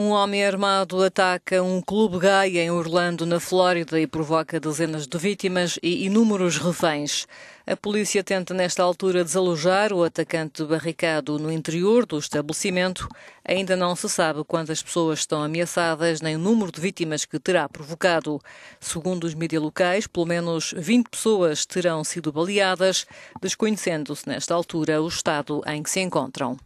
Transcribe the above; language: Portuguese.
Um homem armado ataca um clube gay em Orlando, na Flórida, e provoca dezenas de vítimas e inúmeros reféns. A polícia tenta, nesta altura, desalojar o atacante barricado no interior do estabelecimento. Ainda não se sabe quantas pessoas estão ameaçadas nem o número de vítimas que terá provocado. Segundo os mídias locais, pelo menos 20 pessoas terão sido baleadas, desconhecendo-se, nesta altura, o estado em que se encontram.